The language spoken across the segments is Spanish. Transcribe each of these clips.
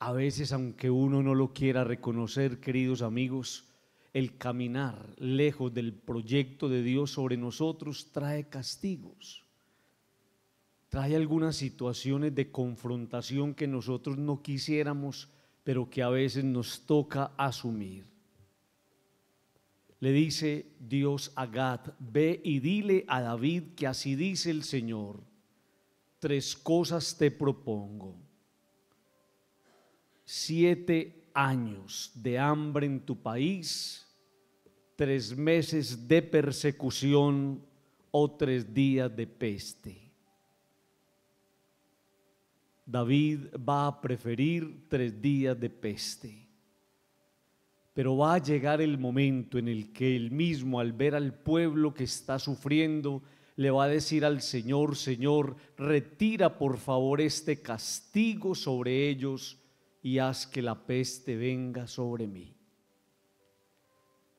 A veces, aunque uno no lo quiera reconocer, queridos amigos, el caminar lejos del proyecto de Dios sobre nosotros trae castigos, trae algunas situaciones de confrontación que nosotros no quisiéramos, pero que a veces nos toca asumir. Le dice Dios a Gad, ve y dile a David que así dice el Señor, tres cosas te propongo siete años de hambre en tu país, tres meses de persecución o tres días de peste. David va a preferir tres días de peste, pero va a llegar el momento en el que él mismo, al ver al pueblo que está sufriendo, le va a decir al Señor, Señor, retira por favor este castigo sobre ellos y haz que la peste venga sobre mí.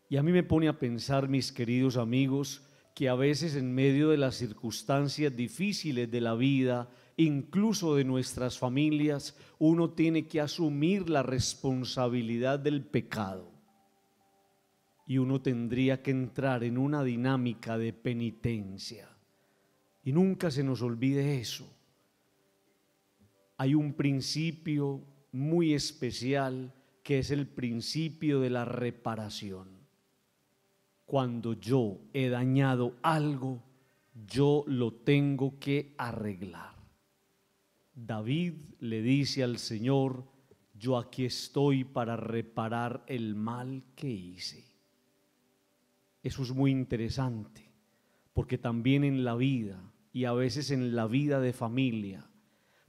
Y a mí me pone a pensar, mis queridos amigos, que a veces en medio de las circunstancias difíciles de la vida, incluso de nuestras familias, uno tiene que asumir la responsabilidad del pecado. Y uno tendría que entrar en una dinámica de penitencia. Y nunca se nos olvide eso. Hay un principio muy especial que es el principio de la reparación. Cuando yo he dañado algo, yo lo tengo que arreglar. David le dice al Señor, yo aquí estoy para reparar el mal que hice. Eso es muy interesante, porque también en la vida, y a veces en la vida de familia,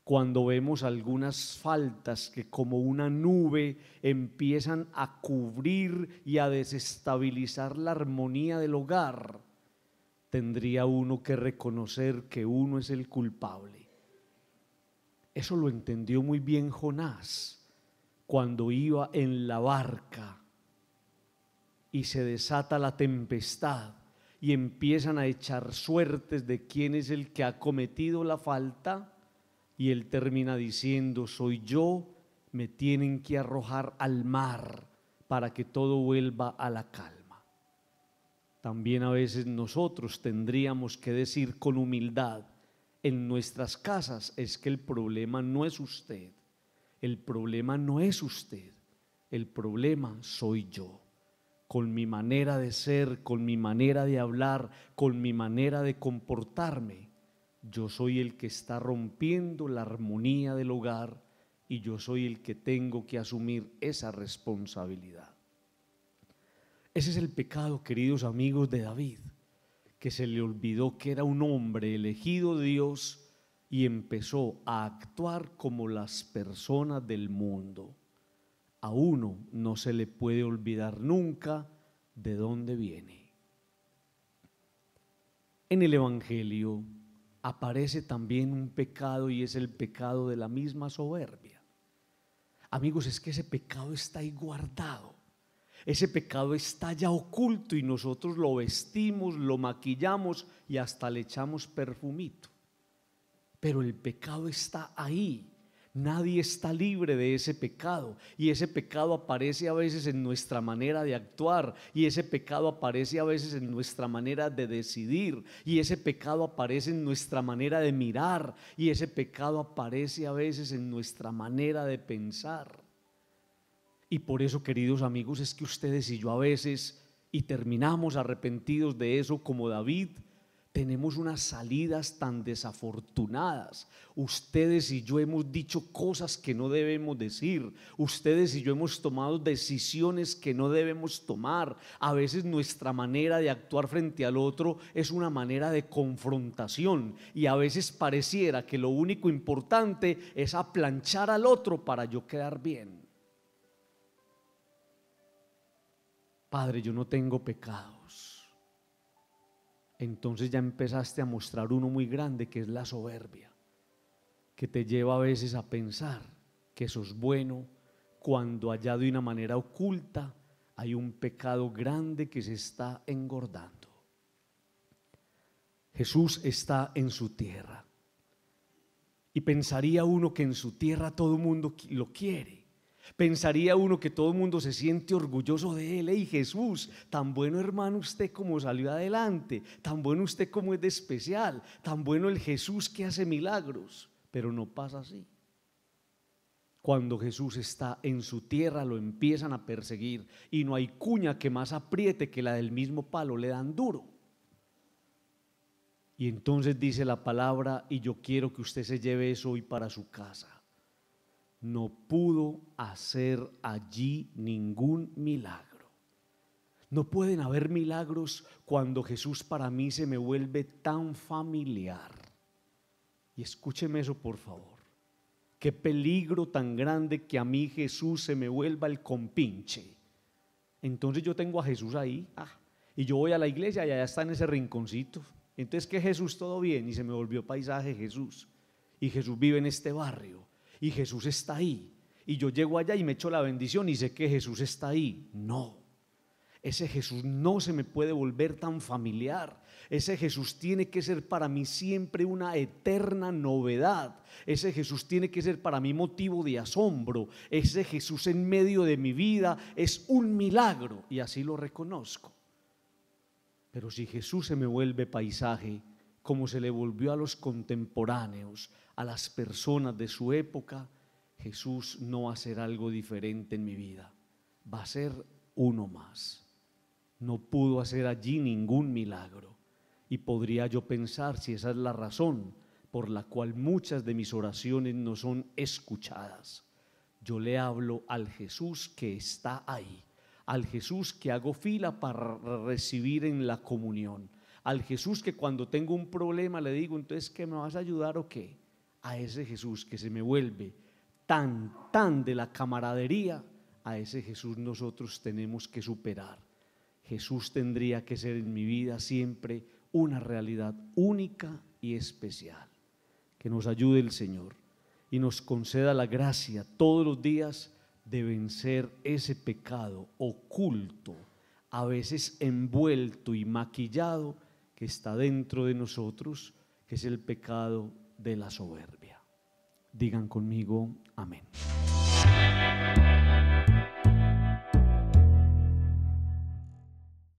cuando vemos algunas faltas que como una nube empiezan a cubrir y a desestabilizar la armonía del hogar, tendría uno que reconocer que uno es el culpable. Eso lo entendió muy bien Jonás cuando iba en la barca y se desata la tempestad y empiezan a echar suertes de quién es el que ha cometido la falta y él termina diciendo, soy yo, me tienen que arrojar al mar para que todo vuelva a la calma. También a veces nosotros tendríamos que decir con humildad, en nuestras casas es que el problema no es usted, el problema no es usted, el problema soy yo con mi manera de ser, con mi manera de hablar, con mi manera de comportarme, yo soy el que está rompiendo la armonía del hogar y yo soy el que tengo que asumir esa responsabilidad. Ese es el pecado, queridos amigos de David, que se le olvidó que era un hombre elegido de Dios y empezó a actuar como las personas del mundo. A uno no se le puede olvidar nunca de dónde viene. En el Evangelio aparece también un pecado y es el pecado de la misma soberbia. Amigos, es que ese pecado está ahí guardado. Ese pecado está ya oculto y nosotros lo vestimos, lo maquillamos y hasta le echamos perfumito. Pero el pecado está ahí Nadie está libre de ese pecado y ese pecado aparece a veces en nuestra manera de actuar y ese pecado aparece a veces en nuestra manera de decidir y ese pecado aparece en nuestra manera de mirar y ese pecado aparece a veces en nuestra manera de pensar. Y por eso, queridos amigos, es que ustedes y yo a veces y terminamos arrepentidos de eso como David tenemos unas salidas tan desafortunadas. Ustedes y yo hemos dicho cosas que no debemos decir. Ustedes y yo hemos tomado decisiones que no debemos tomar. A veces nuestra manera de actuar frente al otro es una manera de confrontación. Y a veces pareciera que lo único importante es aplanchar al otro para yo quedar bien. Padre, yo no tengo pecados entonces ya empezaste a mostrar uno muy grande que es la soberbia, que te lleva a veces a pensar que eso es bueno cuando allá de una manera oculta hay un pecado grande que se está engordando. Jesús está en su tierra. Y pensaría uno que en su tierra todo el mundo lo quiere. Pensaría uno que todo el mundo se siente orgulloso de él. Y Jesús, tan bueno hermano usted como salió adelante, tan bueno usted como es de especial, tan bueno el Jesús que hace milagros. Pero no pasa así. Cuando Jesús está en su tierra lo empiezan a perseguir y no hay cuña que más apriete que la del mismo palo, le dan duro. Y entonces dice la palabra y yo quiero que usted se lleve eso hoy para su casa no pudo hacer allí ningún milagro. No pueden haber milagros cuando Jesús para mí se me vuelve tan familiar. Y escúcheme eso, por favor. Qué peligro tan grande que a mí Jesús se me vuelva el compinche. Entonces yo tengo a Jesús ahí ah, y yo voy a la iglesia y allá está en ese rinconcito. Entonces que Jesús todo bien y se me volvió paisaje Jesús. Y Jesús vive en este barrio y Jesús está ahí. Y yo llego allá y me echo la bendición y sé que Jesús está ahí. No, ese Jesús no se me puede volver tan familiar. Ese Jesús tiene que ser para mí siempre una eterna novedad. Ese Jesús tiene que ser para mí motivo de asombro. Ese Jesús en medio de mi vida es un milagro y así lo reconozco. Pero si Jesús se me vuelve paisaje, como se le volvió a los contemporáneos, a las personas de su época, Jesús no va a hacer algo diferente en mi vida, va a ser uno más. No pudo hacer allí ningún milagro. Y podría yo pensar si esa es la razón por la cual muchas de mis oraciones no son escuchadas. Yo le hablo al Jesús que está ahí, al Jesús que hago fila para recibir en la comunión, al Jesús que cuando tengo un problema le digo, entonces, ¿qué me vas a ayudar o qué? A ese Jesús que se me vuelve tan, tan de la camaradería, a ese Jesús nosotros tenemos que superar. Jesús tendría que ser en mi vida siempre una realidad única y especial. Que nos ayude el Señor y nos conceda la gracia todos los días de vencer ese pecado oculto, a veces envuelto y maquillado que está dentro de nosotros, que es el pecado de la soberbia. Digan conmigo, amén.